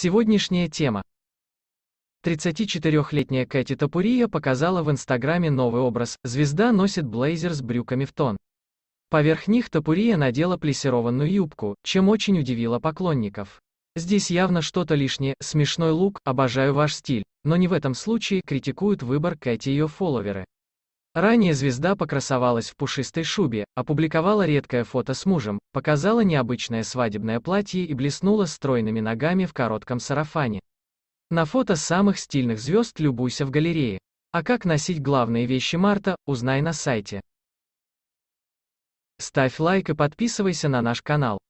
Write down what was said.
Сегодняшняя тема. 34-летняя Кэти Тапурия показала в Инстаграме новый образ. Звезда носит блейзер с брюками в тон. Поверх них Тапурия надела плессированную юбку, чем очень удивила поклонников. Здесь явно что-то лишнее, смешной лук, обожаю ваш стиль, но не в этом случае критикуют выбор Кэти и ее фолловеры. Ранее звезда покрасовалась в пушистой шубе, опубликовала редкое фото с мужем, показала необычное свадебное платье и блеснула стройными ногами в коротком сарафане. На фото самых стильных звезд любуйся в галерее. А как носить главные вещи марта, узнай на сайте. Ставь лайк и подписывайся на наш канал.